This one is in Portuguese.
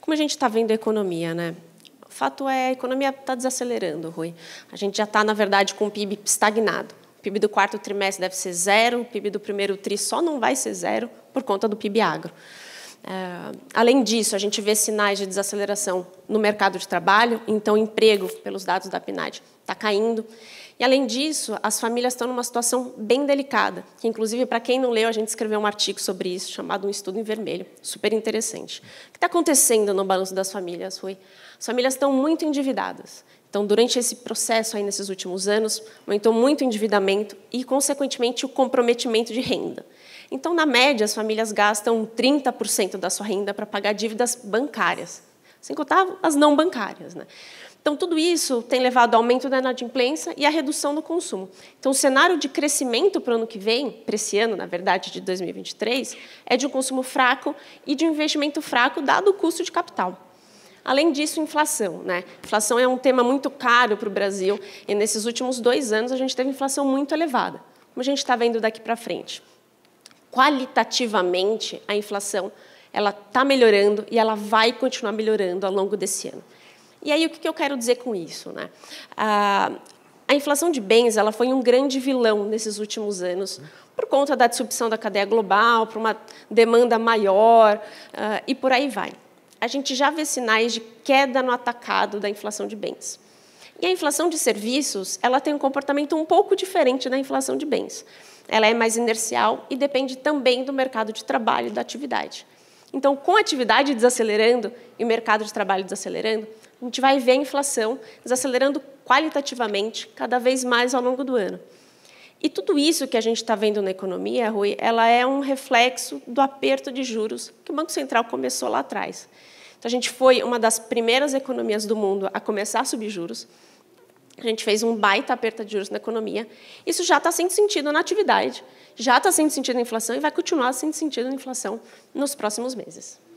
Como a gente está vendo a economia, né? O fato é a economia está desacelerando, Rui. A gente já está, na verdade, com o PIB estagnado. O PIB do quarto trimestre deve ser zero, o PIB do primeiro tri só não vai ser zero por conta do PIB agro. É, além disso, a gente vê sinais de desaceleração no mercado de trabalho, então emprego, pelos dados da PNAD, está caindo. E, além disso, as famílias estão numa situação bem delicada, que, inclusive, para quem não leu, a gente escreveu um artigo sobre isso, chamado Um Estudo em Vermelho, super interessante. O que está acontecendo no balanço das famílias, Rui? As famílias estão muito endividadas. Então, durante esse processo, aí, nesses últimos anos, aumentou muito o endividamento e, consequentemente, o comprometimento de renda. Então, na média, as famílias gastam 30% da sua renda para pagar dívidas bancárias, sem contar as não bancárias. Né? Então, tudo isso tem levado ao aumento da inadimplência e à redução do consumo. Então, o cenário de crescimento para o ano que vem, para esse ano, na verdade, de 2023, é de um consumo fraco e de um investimento fraco, dado o custo de capital. Além disso, inflação. Né? Inflação é um tema muito caro para o Brasil e nesses últimos dois anos a gente teve inflação muito elevada, como a gente está vendo daqui para frente qualitativamente, a inflação ela está melhorando e ela vai continuar melhorando ao longo desse ano. E aí o que eu quero dizer com isso, né? a inflação de bens ela foi um grande vilão nesses últimos anos por conta da disrupção da cadeia global, por uma demanda maior ah, e por aí vai. A gente já vê sinais de queda no atacado da inflação de bens. E a inflação de serviços, ela tem um comportamento um pouco diferente da inflação de bens. Ela é mais inercial e depende também do mercado de trabalho e da atividade. Então, com a atividade desacelerando e o mercado de trabalho desacelerando, a gente vai ver a inflação desacelerando qualitativamente cada vez mais ao longo do ano. E tudo isso que a gente está vendo na economia, Rui, ela é um reflexo do aperto de juros que o Banco Central começou lá atrás. Então, a gente foi uma das primeiras economias do mundo a começar a subir juros. A gente fez um baita aperto de juros na economia. Isso já está sendo sentido na atividade, já está sendo sentido na inflação e vai continuar sendo sentido na inflação nos próximos meses.